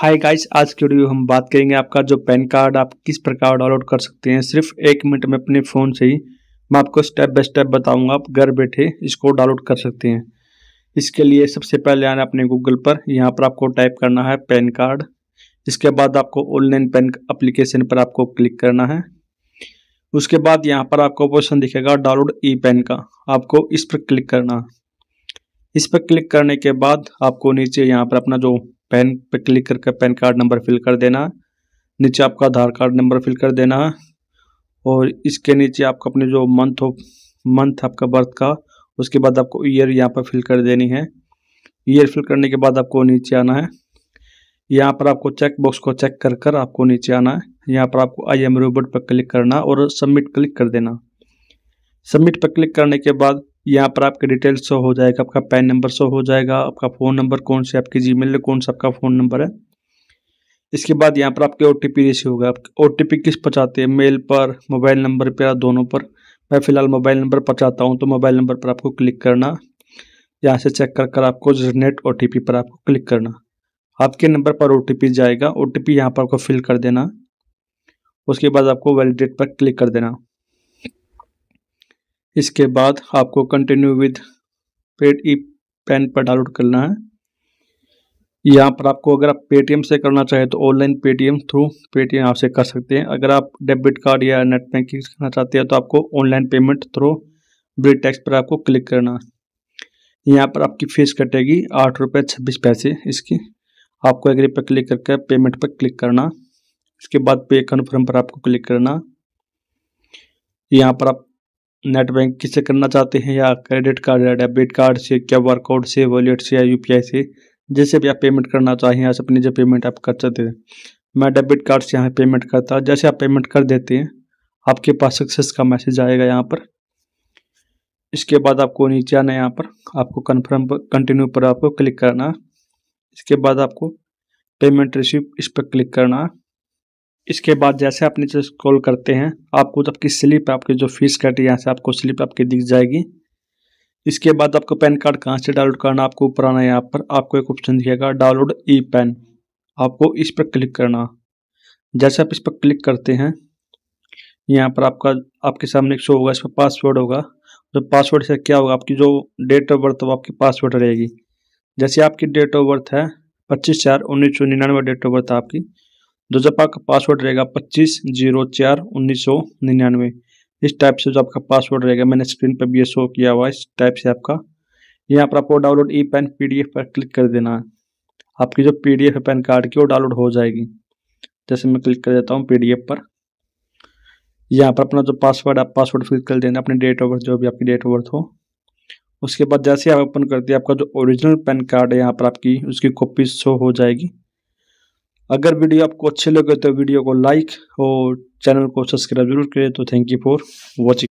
hi guys आज के video हम बात करेंगे आपका जो पैन कार्ड आप किस प्रकार डाउनलोड कर सकते हैं सिर्फ एक मिनट में अपने फ़ोन से ही मैं आपको स्टेप बाय स्टेप बताऊंगा आप घर बैठे इसको डाउनलोड कर सकते हैं इसके लिए सबसे पहले आना अपने गूगल पर यहाँ पर आपको टाइप करना है पैन कार्ड इसके बाद आपको ऑनलाइन पैन अप्लीकेशन पर आपको क्लिक करना है उसके बाद यहाँ पर आपको ऑप्शन दिखेगा डाउनलोड ई पैन का आपको इस पर क्लिक करना इस पर क्लिक करने के बाद आपको नीचे यहाँ पर अपना जो पेन पर क्लिक करके पैन कार्ड नंबर फिल कर देना नीचे आपका आधार कार्ड नंबर फिल कर देना और इसके नीचे आपका अपने जो मंथ हो मंथ आपका बर्थ का उसके बाद आपको ईयर यहाँ पर फिल कर देनी है ईयर फिल करने के बाद आपको नीचे आना है यहाँ पर आपको चेक बॉक्स को चेक कर कर आपको नीचे आना है यहाँ पर आपको आई एम रोबोट पर क्लिक करना और सबमिट क्लिक कर देना सबमिट पर क्लिक करने के बाद यहाँ पर आपके डिटेल शो हो जाएगा आपका पैन नंबर शो हो जाएगा आपका फ़ोन नंबर कौन से आपके जी मेल कौन सा आपका फ़ोन नंबर है इसके बाद यहाँ पर आपके ओ टी पी रिसीव होगा ओ टी पी किस पर चाहते हैं मेल पर मोबाइल नंबर पर दोनों पर मैं फ़िलहाल मोबाइल नंबर पर चाहता हूँ तो मोबाइल नंबर पर आपको क्लिक करना यहाँ से चेक कर कर आपको जनरेट ओ टी पी पर आपको क्लिक करना आपके नंबर पर ओ टी पी जाएगा ओ टी पी यहाँ पर आपको फिल कर देना उसके बाद आपको वैलिडेट पर क्लिक कर देना इसके बाद आपको continue with paid e PAN पर डाउनलोड करना है यहाँ पर आपको अगर आप पेटीएम से करना चाहें तो ऑनलाइन पेटीएम थ्रू पेटीएम आपसे कर सकते हैं अगर आप डेबिट कार्ड या नेट बैंकिंग करना चाहते हैं तो आपको ऑनलाइन पेमेंट थ्रू ब्रिड टैक्स पर आपको क्लिक करना है यहाँ पर आपकी फीस कटेगी आठ रुपये छब्बीस पैसे इसकी आपको एग्री पर क्लिक करके पेमेंट पर क्लिक करना इसके बाद पे कन्फर्म पर आपको क्लिक करना यहाँ पर आप नेट बैंक किससे करना चाहते हैं या क्रेडिट कार्ड या डेबिट कार्ड से क्या आर कोड से वॉलेट से या यूपीआई से जैसे भी आप पेमेंट करना चाहें या अपनी जो पेमेंट आप कर सकते हैं मैं डेबिट कार्ड से यहाँ पेमेंट करता जैसे आप पेमेंट कर देते हैं आपके पास सक्सेस का मैसेज आएगा यहाँ पर इसके बाद आपको नीचे आना है यहाँ पर आपको कन्फर्म पर कंटिन्यू पर आपको क्लिक करना इसके बाद आपको पेमेंट रिसिप्ट इस पर क्लिक करना इसके बाद जैसे आप नीचे स्क्रॉल करते हैं आपको तो आपकी स्लिप आपकी जो फीस कट यहाँ से आपको स्लिप आपकी दिख जाएगी इसके बाद आपको पैन कार्ड कहाँ से डाउनलोड करना आपको ऊपर आना यहाँ पर आपको एक ऑप्शन दिखेगा डाउनलोड ई पैन आपको इस पर क्लिक करना जैसे आप इस पर क्लिक करते हैं यहाँ पर आपका आपके सामने एक शो होगा इस पर पासवर्ड होगा जो तो पासवर्ड से क्या होगा आपकी जो डेट ऑफ बर्थ वो आपकी पासवर्ड रहेगी जैसे आपकी डेट ऑफ बर्थ है पच्चीस चार उन्नीस सौ निन्यानवे डेट ऑफ बर्थ आपकी जो आपका पासवर्ड रहेगा पच्चीस जीरो चार उन्नीस सौ निन्यानवे इस टाइप से जो आपका पासवर्ड रहेगा मैंने स्क्रीन पर भी ये शो किया हुआ इस टाइप से आपका यहाँ पर आपको डाउनलोड ई पेन एफ पर क्लिक कर देना है आपकी जो एफ है पैन कार्ड की वो डाउनलोड हो जाएगी जैसे मैं क्लिक कर देता हूँ एफ पर यहाँ पर अपना जो पासवर्ड आप पासवर्ड फिल कर देना अपनी डेट ऑफ बर्थ जो भी आपकी डेट ऑफ बर्थ हो उसके बाद जैसे आप ओपन करते हैं आपका जो ओरिजिनल पैन कार्ड है यहाँ पर आपकी उसकी कॉपी शो हो जाएगी अगर वीडियो आपको अच्छे लगे तो वीडियो को लाइक और चैनल को सब्सक्राइब जरूर करें तो थैंक यू फॉर वॉचिंग